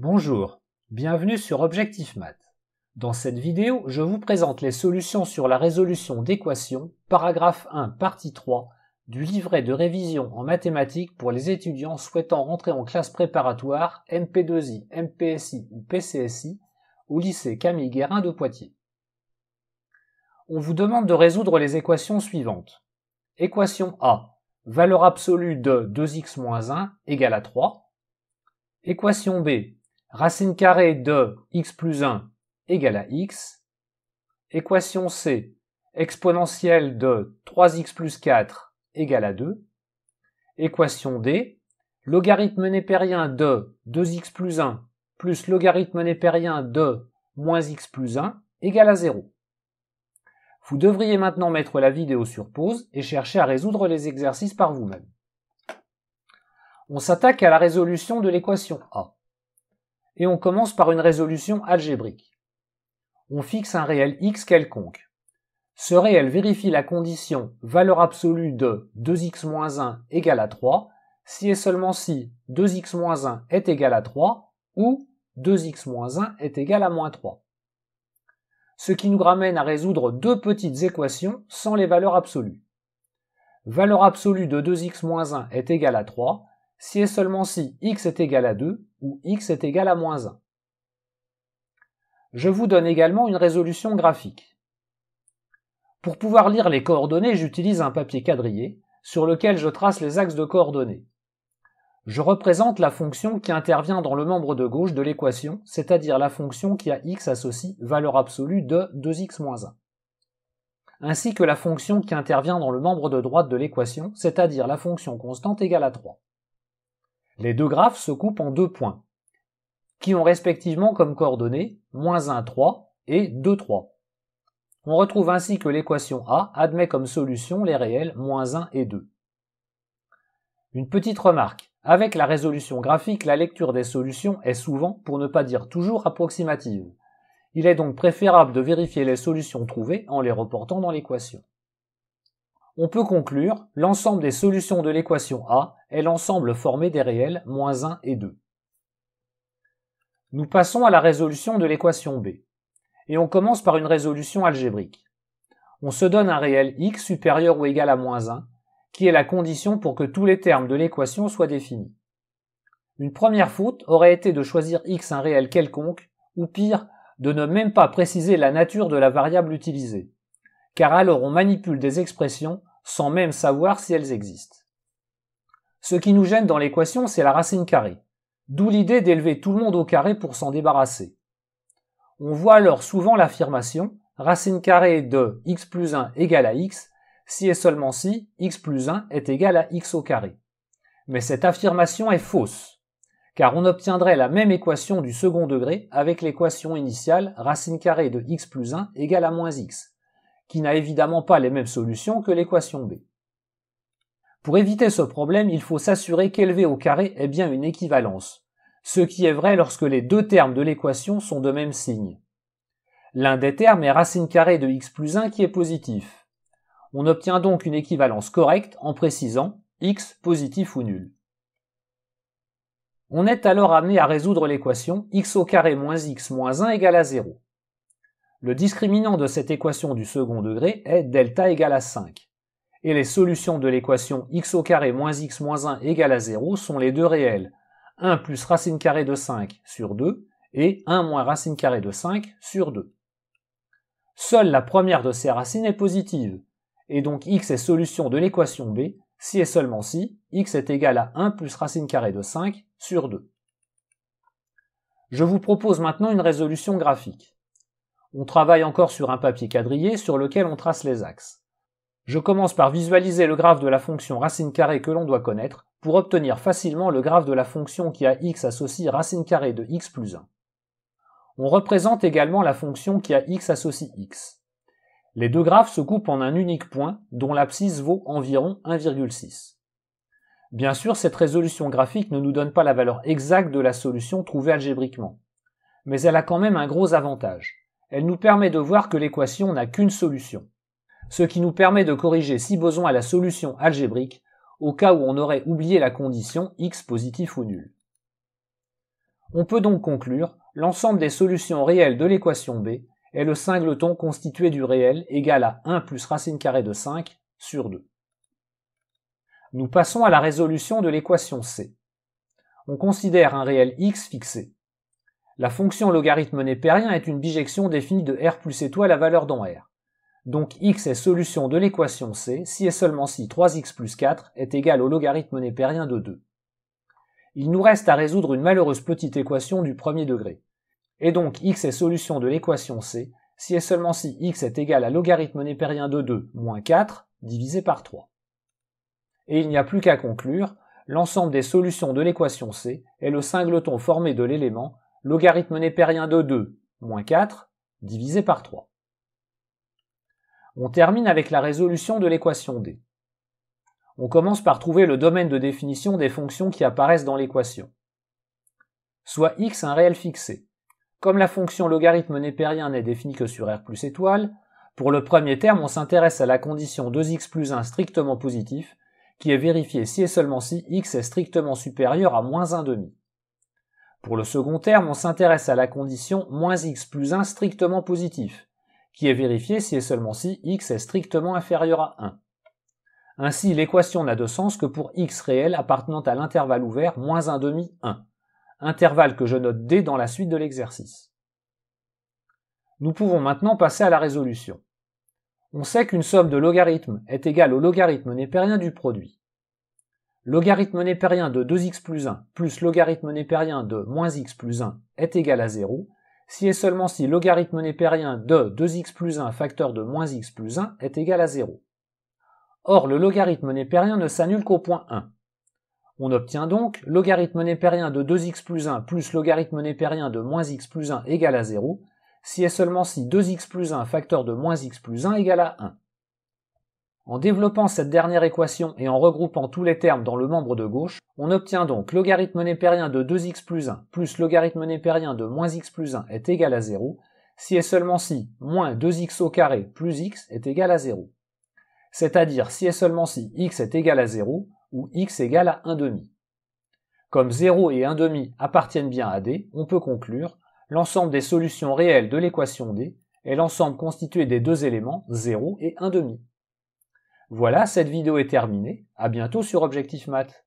Bonjour, bienvenue sur Objectif Math. Dans cette vidéo, je vous présente les solutions sur la résolution d'équations, paragraphe 1, partie 3, du livret de révision en mathématiques pour les étudiants souhaitant rentrer en classe préparatoire MP2I, MPSI ou PCSI au lycée Camille Guérin de Poitiers. On vous demande de résoudre les équations suivantes. Équation A, valeur absolue de 2x-1 égale à 3. Équation B, racine carrée de x plus 1 égale à x. Équation C, exponentielle de 3x plus 4 égale à 2. Équation D, logarithme népérien de 2x plus 1 plus logarithme népérien de moins x plus 1 égale à 0. Vous devriez maintenant mettre la vidéo sur pause et chercher à résoudre les exercices par vous-même. On s'attaque à la résolution de l'équation A et on commence par une résolution algébrique. On fixe un réel x quelconque. Ce réel vérifie la condition valeur absolue de 2x-1 égale à 3 si et seulement si 2x-1 est égal à 3 ou 2x-1 est égal à moins 3. Ce qui nous ramène à résoudre deux petites équations sans les valeurs absolues. Valeur absolue de 2x-1 est égale à 3 si et seulement si x est égal à 2 où x est égal à moins 1. Je vous donne également une résolution graphique. Pour pouvoir lire les coordonnées, j'utilise un papier quadrillé sur lequel je trace les axes de coordonnées. Je représente la fonction qui intervient dans le membre de gauche de l'équation, c'est-à-dire la fonction qui a x associé, valeur absolue de 2x-1 ainsi que la fonction qui intervient dans le membre de droite de l'équation, c'est-à-dire la fonction constante égale à 3. Les deux graphes se coupent en deux points, qui ont respectivement comme coordonnées moins 1, 3 et 2, 3. On retrouve ainsi que l'équation A admet comme solution les réels moins 1 et 2. Une petite remarque. Avec la résolution graphique, la lecture des solutions est souvent, pour ne pas dire toujours, approximative. Il est donc préférable de vérifier les solutions trouvées en les reportant dans l'équation on peut conclure l'ensemble des solutions de l'équation A est l'ensemble formé des réels moins 1 et 2. Nous passons à la résolution de l'équation B. Et on commence par une résolution algébrique. On se donne un réel x supérieur ou égal à moins 1, qui est la condition pour que tous les termes de l'équation soient définis. Une première faute aurait été de choisir x un réel quelconque, ou pire, de ne même pas préciser la nature de la variable utilisée, car alors on manipule des expressions sans même savoir si elles existent. Ce qui nous gêne dans l'équation, c'est la racine carrée, d'où l'idée d'élever tout le monde au carré pour s'en débarrasser. On voit alors souvent l'affirmation racine carrée de x plus 1 égale à x si et seulement si x plus 1 est égal à x au carré. Mais cette affirmation est fausse, car on obtiendrait la même équation du second degré avec l'équation initiale racine carrée de x plus 1 égale à moins x, qui n'a évidemment pas les mêmes solutions que l'équation B. Pour éviter ce problème, il faut s'assurer qu'élevé au carré est bien une équivalence, ce qui est vrai lorsque les deux termes de l'équation sont de même signe. L'un des termes est racine carrée de x plus 1 qui est positif. On obtient donc une équivalence correcte en précisant x positif ou nul. On est alors amené à résoudre l'équation x au carré moins x moins 1 égale à 0. Le discriminant de cette équation du second degré est delta égale à 5. Et les solutions de l'équation x au carré moins x moins 1 égale à 0 sont les deux réelles. 1 plus racine carrée de 5 sur 2 et 1 moins racine carrée de 5 sur 2. Seule la première de ces racines est positive, et donc x est solution de l'équation b si et seulement si x est égal à 1 plus racine carrée de 5 sur 2. Je vous propose maintenant une résolution graphique on travaille encore sur un papier quadrillé sur lequel on trace les axes. Je commence par visualiser le graphe de la fonction racine carrée que l'on doit connaître pour obtenir facilement le graphe de la fonction qui a x associe racine carrée de x plus 1. On représente également la fonction qui a x associe x. Les deux graphes se coupent en un unique point dont l'abscisse vaut environ 1,6. Bien sûr, cette résolution graphique ne nous donne pas la valeur exacte de la solution trouvée algébriquement, mais elle a quand même un gros avantage elle nous permet de voir que l'équation n'a qu'une solution, ce qui nous permet de corriger si besoin à la solution algébrique au cas où on aurait oublié la condition x positif ou nul. On peut donc conclure, l'ensemble des solutions réelles de l'équation B est le singleton constitué du réel égal à 1 plus racine carrée de 5 sur 2. Nous passons à la résolution de l'équation C. On considère un réel x fixé. La fonction logarithme népérien est une bijection définie de r plus étoile à valeur dans r. Donc x est solution de l'équation c si et seulement si 3x plus 4 est égal au logarithme népérien de 2. Il nous reste à résoudre une malheureuse petite équation du premier degré. Et donc x est solution de l'équation c si et seulement si x est égal à logarithme népérien de 2 moins 4 divisé par 3. Et il n'y a plus qu'à conclure, l'ensemble des solutions de l'équation c est le singleton formé de l'élément logarithme népérien de 2, moins 4, divisé par 3. On termine avec la résolution de l'équation D. On commence par trouver le domaine de définition des fonctions qui apparaissent dans l'équation. Soit x un réel fixé. Comme la fonction logarithme népérien n'est définie que sur r plus étoile, pour le premier terme, on s'intéresse à la condition 2x plus 1 strictement positif, qui est vérifiée si et seulement si x est strictement supérieur à moins demi. Pour le second terme, on s'intéresse à la condition moins x plus 1 strictement positif, qui est vérifiée si et seulement si x est strictement inférieur à 1. Ainsi, l'équation n'a de sens que pour x réel appartenant à l'intervalle ouvert moins 1 demi 1, intervalle que je note d dans la suite de l'exercice. Nous pouvons maintenant passer à la résolution. On sait qu'une somme de logarithmes est égale au logarithme népérien du produit logarithme népérien de 2x plus 1 plus logarithme népérien de moins x plus 1 est égal à 0, si et seulement si logarithme népérien de 2x plus 1 facteur de moins x plus 1 est égal à 0. Or, le logarithme népérien ne s'annule qu'au point 1. On obtient donc logarithme népérien de 2x plus 1 plus logarithme népérien de moins x plus 1 égal à 0, si et seulement si 2x plus 1 facteur de moins x plus 1 égal à 1. En développant cette dernière équation et en regroupant tous les termes dans le membre de gauche, on obtient donc logarithme népérien de 2x plus 1 plus logarithme népérien de moins x plus 1 est égal à 0, si et seulement si moins 2x au carré plus x est égal à 0. C'est-à-dire si et seulement si x est égal à 0 ou x égal à 1 demi. Comme 0 et 1 demi appartiennent bien à D, on peut conclure l'ensemble des solutions réelles de l'équation D est l'ensemble constitué des deux éléments 0 et 1 demi. Voilà, cette vidéo est terminée. À bientôt sur Objectif Math.